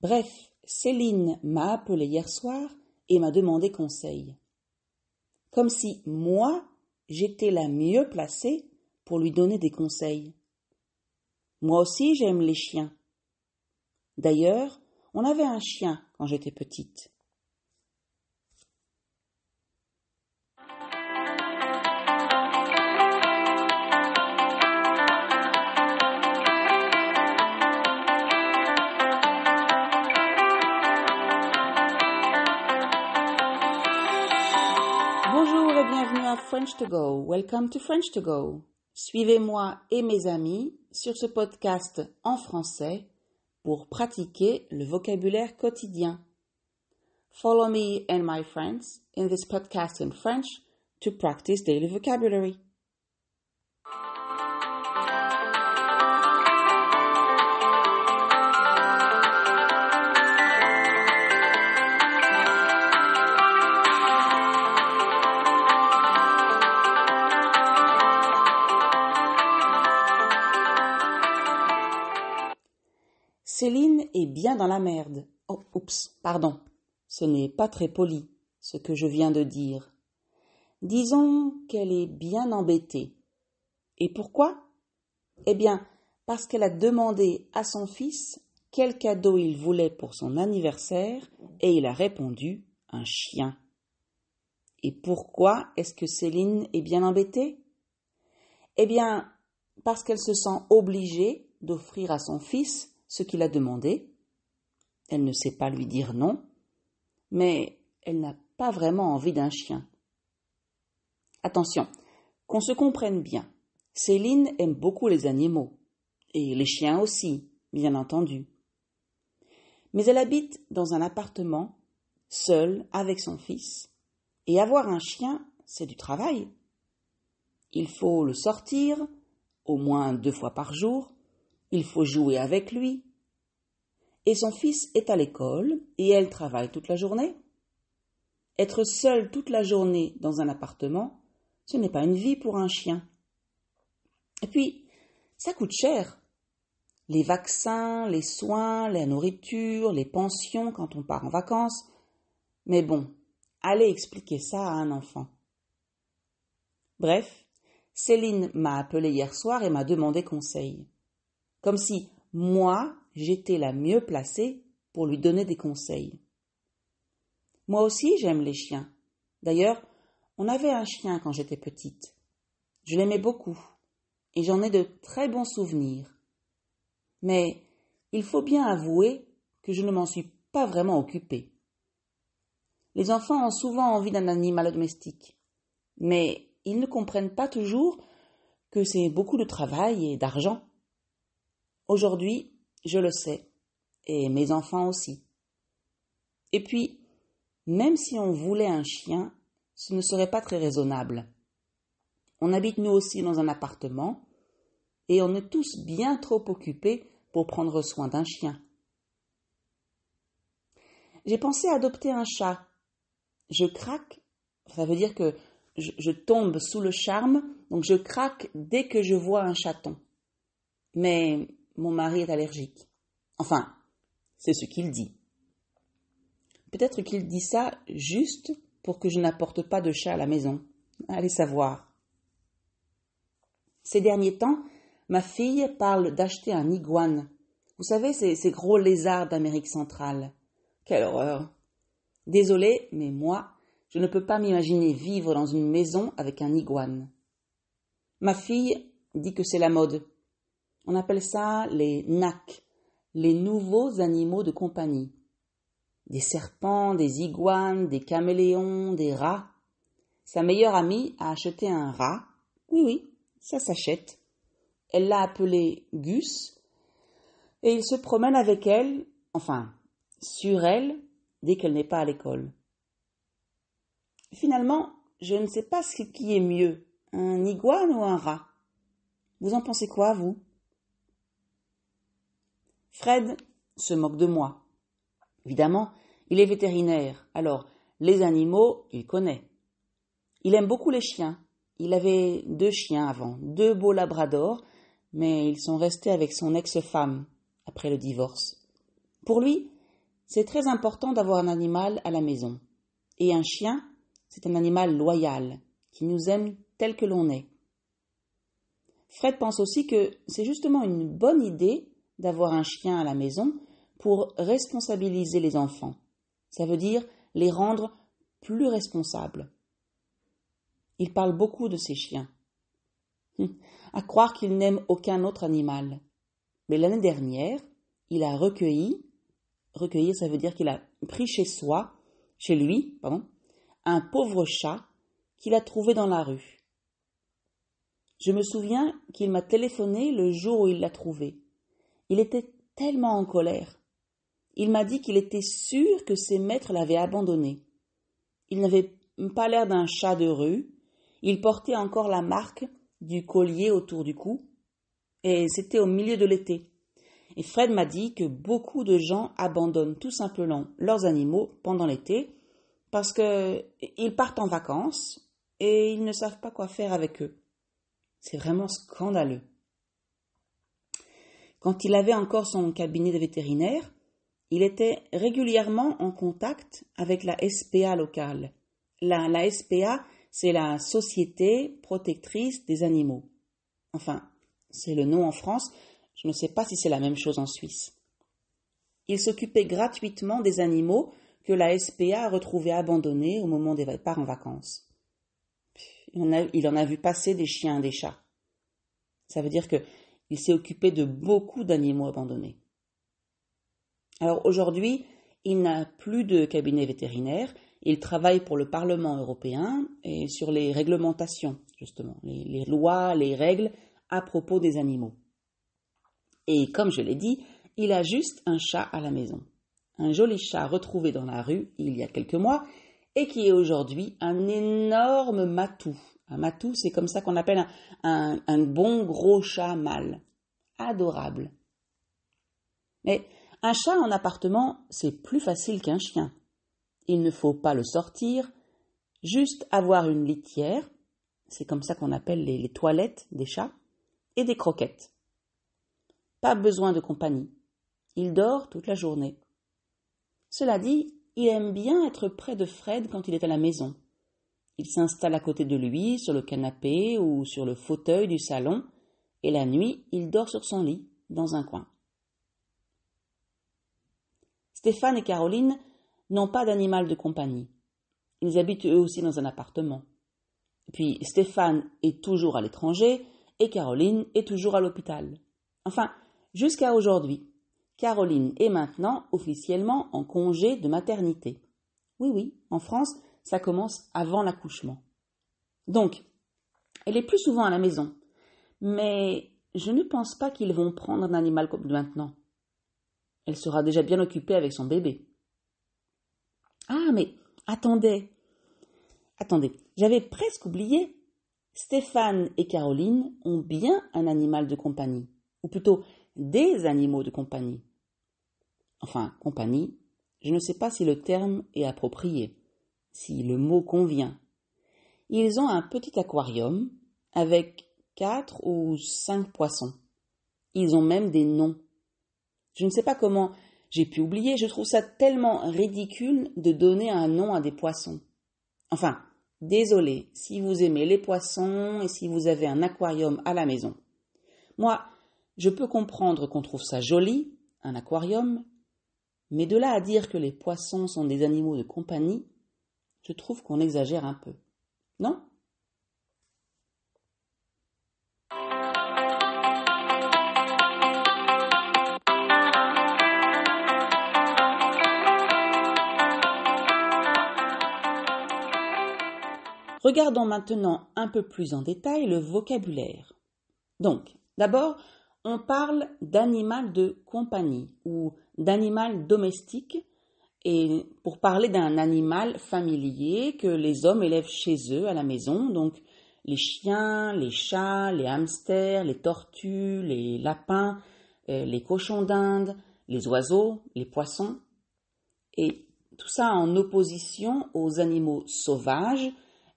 Bref, Céline m'a appelé hier soir et m'a demandé conseil. Comme si moi, j'étais la mieux placée pour lui donner des conseils. Moi aussi, j'aime les chiens. D'ailleurs, on avait un chien quand j'étais petite. French to go. Welcome to French to go. Suivez-moi et mes amis sur ce podcast en français pour pratiquer le vocabulaire quotidien. Follow me and my friends in this podcast in French to practice daily vocabulary. est bien dans la merde. Oh, oups, pardon. Ce n'est pas très poli, ce que je viens de dire. Disons qu'elle est bien embêtée. Et pourquoi Eh bien, parce qu'elle a demandé à son fils quel cadeau il voulait pour son anniversaire et il a répondu un chien. Et pourquoi est-ce que Céline est bien embêtée Eh bien, parce qu'elle se sent obligée d'offrir à son fils ce qu'il a demandé. Elle ne sait pas lui dire non, mais elle n'a pas vraiment envie d'un chien. Attention, qu'on se comprenne bien. Céline aime beaucoup les animaux, et les chiens aussi, bien entendu. Mais elle habite dans un appartement, seule, avec son fils, et avoir un chien, c'est du travail. Il faut le sortir, au moins deux fois par jour, il faut jouer avec lui. Et son fils est à l'école et elle travaille toute la journée. Être seule toute la journée dans un appartement, ce n'est pas une vie pour un chien. Et puis, ça coûte cher. Les vaccins, les soins, la nourriture, les pensions quand on part en vacances. Mais bon, allez expliquer ça à un enfant. Bref, Céline m'a appelé hier soir et m'a demandé conseil comme si moi, j'étais la mieux placée pour lui donner des conseils. Moi aussi, j'aime les chiens. D'ailleurs, on avait un chien quand j'étais petite. Je l'aimais beaucoup, et j'en ai de très bons souvenirs. Mais il faut bien avouer que je ne m'en suis pas vraiment occupée. Les enfants ont souvent envie d'un animal domestique, mais ils ne comprennent pas toujours que c'est beaucoup de travail et d'argent. Aujourd'hui, je le sais, et mes enfants aussi. Et puis, même si on voulait un chien, ce ne serait pas très raisonnable. On habite nous aussi dans un appartement, et on est tous bien trop occupés pour prendre soin d'un chien. J'ai pensé à adopter un chat. Je craque, ça veut dire que je, je, tombe sous le charme, donc je craque dès que je vois un chaton. Mais mon mari est allergique. Enfin, c'est ce qu'il dit. Peut-être qu'il dit ça juste pour que je n'apporte pas de chat à la maison. Allez savoir. Ces derniers temps, ma fille parle d'acheter un iguane. Vous savez, ces, ces gros lézards d'Amérique centrale. Quelle horreur. Désolée, mais moi, je ne peux pas m'imaginer vivre dans une maison avec un iguane. Ma fille dit que c'est la mode. On appelle ça les NAC, les nouveaux animaux de compagnie. Des serpents, des iguanes, des caméléons, des rats. Sa meilleure amie a acheté un rat. Oui, oui, ça s'achète. Elle l'a appelé Gus, et il se promène avec elle, enfin, sur elle, dès qu'elle n'est pas à l'école. Finalement, je ne sais pas ce qui est mieux, un iguane ou un rat. Vous en pensez quoi, vous Fred se moque de moi. Évidemment, il est vétérinaire, alors les animaux, il connaît. Il aime beaucoup les chiens. Il avait deux chiens avant, deux beaux labradors, mais ils sont restés avec son ex-femme après le divorce. Pour lui, c'est très important d'avoir un animal à la maison. Et un chien, c'est un animal loyal, qui nous aime tel que l'on est. Fred pense aussi que c'est justement une bonne idée d'avoir un chien à la maison pour responsabiliser les enfants. Ça veut dire les rendre plus responsables. Il parle beaucoup de ses chiens. Hum, à croire qu'il n'aime aucun autre animal. Mais l'année dernière, il a recueilli, recueilli ça veut dire qu'il a pris chez soi, chez lui, pardon, un pauvre chat qu'il a trouvé dans la rue. Je me souviens qu'il m'a téléphoné le jour où il l'a trouvé. Il était tellement en colère. Il m'a dit qu'il était sûr que ses maîtres l'avaient abandonné. Il n'avait pas l'air d'un chat de rue, il portait encore la marque du collier autour du cou, et c'était au milieu de l'été. Et Fred m'a dit que beaucoup de gens abandonnent tout simplement leurs animaux pendant l'été parce qu'ils partent en vacances et ils ne savent pas quoi faire avec eux. C'est vraiment scandaleux. Quand il avait encore son cabinet de vétérinaire, il était régulièrement en contact avec la SPA locale. La, SPA, c'est la Société protectrice des animaux. Enfin, c'est le nom en France, je ne sais pas si c'est la même chose en Suisse. Il s'occupait gratuitement des animaux que la SPA retrouvait abandonnés au moment des départs en vacances. il en a vu passer des chiens, des chats. Ça veut dire que il s'est occupé de beaucoup d'animaux abandonnés. Alors aujourd'hui, il n'a plus de cabinet vétérinaire, il travaille pour le Parlement européen et sur les réglementations, justement, les, lois, les règles à propos des animaux. Et comme je l'ai dit, il a juste un chat à la maison. Un joli chat retrouvé dans la rue il y a quelques mois et qui est aujourd'hui un énorme matou, un matou, c'est comme ça qu'on appelle un, bon gros chat mâle. Adorable. Mais un chat en appartement, c'est plus facile qu'un chien. Il ne faut pas le sortir, juste avoir une litière, c'est comme ça qu'on appelle les toilettes des chats, et des croquettes. Pas besoin de compagnie. Il dort toute la journée. Cela dit, il aime bien être près de Fred quand il est à la maison. Il s'installe à côté de lui, sur le canapé ou sur le fauteuil du salon, et la nuit, il dort sur son lit, dans un coin. Stéphane et Caroline n'ont pas d'animal de compagnie. Ils habitent eux aussi dans un appartement. Puis Stéphane est toujours à l'étranger et Caroline est toujours à l'hôpital. Enfin, jusqu'à aujourd'hui. Caroline est maintenant officiellement en congé de maternité. Oui, oui, en France, ça commence avant l'accouchement. Donc, elle est plus souvent à la maison, mais je ne pense pas qu'ils vont prendre un animal comme maintenant. Elle sera déjà bien occupée avec son bébé. Ah, mais attendez. Attendez, j'avais presque oublié. Stéphane et Caroline ont bien un animal de compagnie, ou plutôt des animaux de compagnie. Enfin, compagnie, je ne sais pas si le terme est approprié si le mot convient. Ils ont un petit aquarium avec quatre ou cinq poissons. Ils ont même des noms. Je ne sais pas comment j'ai pu oublier, je trouve ça tellement ridicule de donner un nom à des poissons. Enfin, désolé si vous aimez les poissons et si vous avez un aquarium à la maison. Moi, je peux comprendre qu'on trouve ça joli, un aquarium, mais de là à dire que les poissons sont des animaux de compagnie, je trouve qu'on exagère un peu. Non Regardons maintenant un peu plus en détail le vocabulaire. Donc, d'abord, on parle d'animal de compagnie ou d'animal domestique et pour parler d'un animal familier que les hommes élèvent chez eux à la maison, donc les chiens, les chats, les hamsters, les tortues, les lapins, euh, les cochons d'Inde, les oiseaux, les poissons, et tout ça en opposition aux animaux sauvages,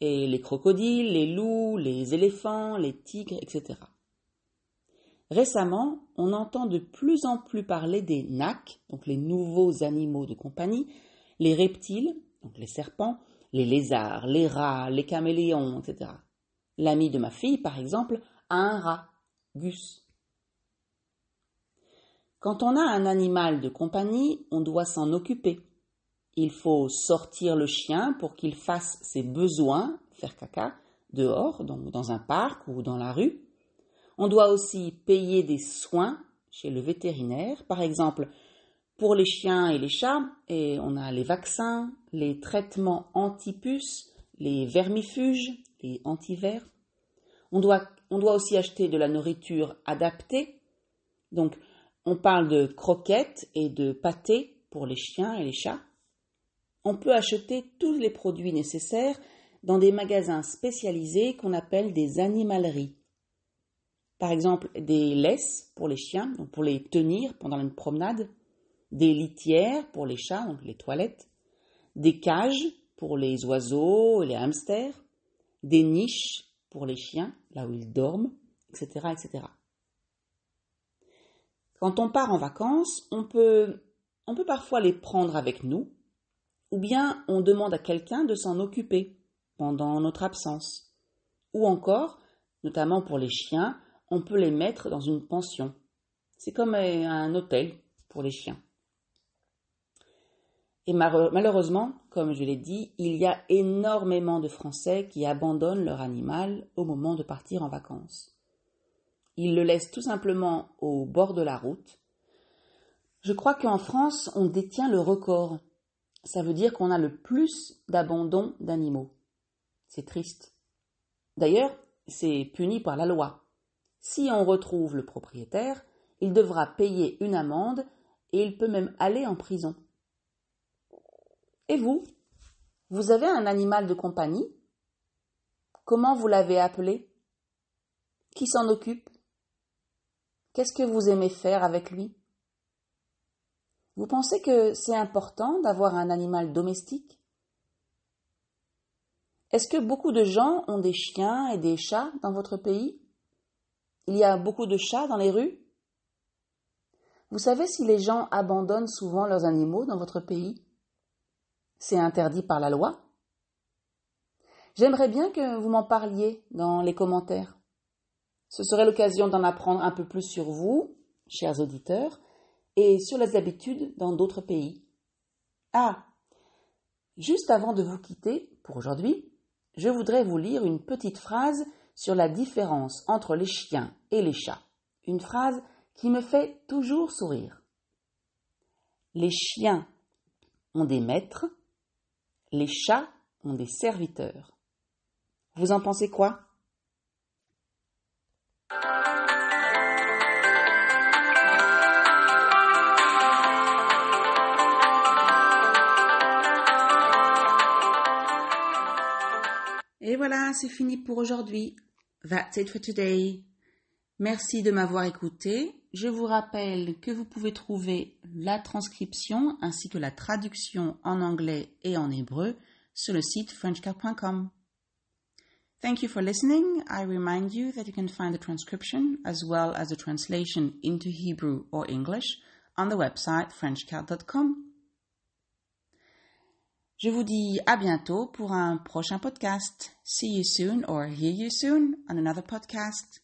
et les crocodiles, les loups, les éléphants, les tigres, etc. Récemment, on entend de plus en plus parler des NAC, donc les nouveaux animaux de compagnie, les reptiles, donc les serpents, les lézards, les rats, les caméléons, etc. L'ami de ma fille, par exemple, a un rat, Gus. Quand on a un animal de compagnie, on doit s'en occuper. Il faut sortir le chien pour qu'il fasse ses besoins, faire caca, dehors, donc dans un parc ou dans la rue. On doit aussi payer des soins chez le vétérinaire, par exemple pour les chiens et les chats, et on a les vaccins, les traitements antipuces, les vermifuges, les antivers. On doit, on doit aussi acheter de la nourriture adaptée. Donc, on parle de croquettes et de pâtés pour les chiens et les chats. On peut acheter tous les produits nécessaires dans des magasins spécialisés qu'on appelle des animaleries. Par exemple, des laisses pour les chiens, donc pour les tenir pendant une promenade, des litières pour les chats, donc les toilettes, des cages pour les oiseaux et les hamsters, des niches pour les chiens, là où ils dorment, etc. etc. Quand on part en vacances, on peut, on peut parfois les prendre avec nous, ou bien on demande à quelqu'un de s'en occuper pendant notre absence, ou encore, notamment pour les chiens, on peut les mettre dans une pension. C'est comme euh, un hôtel pour les chiens. Et malheureusement, comme je l'ai dit, il y a énormément de Français qui abandonnent leur animal au moment de partir en vacances. Ils le laissent tout simplement au bord de la route. Je crois qu'en France, on détient le record. Ça veut dire qu'on a le plus d'abandon d'animaux. C'est triste. D'ailleurs, c'est puni par la loi. Si on retrouve le propriétaire, il devra payer une amende et il peut même aller en prison. Et vous Vous avez un animal de compagnie Comment vous l'avez appelé Qui s'en occupe Qu'est-ce que vous aimez faire avec lui Vous pensez que c'est important d'avoir un animal domestique Est-ce que beaucoup de gens ont des chiens et des chats dans votre pays il y a beaucoup de chats dans les rues Vous savez si les gens abandonnent souvent leurs animaux dans votre pays C'est interdit par la loi J'aimerais bien que vous m'en parliez dans les commentaires. Ce serait l'occasion d'en apprendre un peu plus sur vous, chers auditeurs, et sur les habitudes dans d'autres pays. Ah Juste avant de vous quitter, pour aujourd'hui, je voudrais vous lire une petite phrase sur la différence entre les chiens et les chats. Une phrase qui me fait toujours sourire. Les chiens ont des maîtres, les chats ont des serviteurs. Vous en pensez quoi Et voilà, c'est fini pour aujourd'hui. That's it for today. Merci de m'avoir écouté. Je vous rappelle que vous pouvez trouver la transcription ainsi que la traduction en anglais et en hébreu sur le site FrenchCard.com. Thank you for listening. I remind you that you can find the transcription as well as the translation into Hebrew or English on the website frenchcard.com. Je vous dis à bientôt pour un prochain podcast. See you soon or hear you soon on another podcast.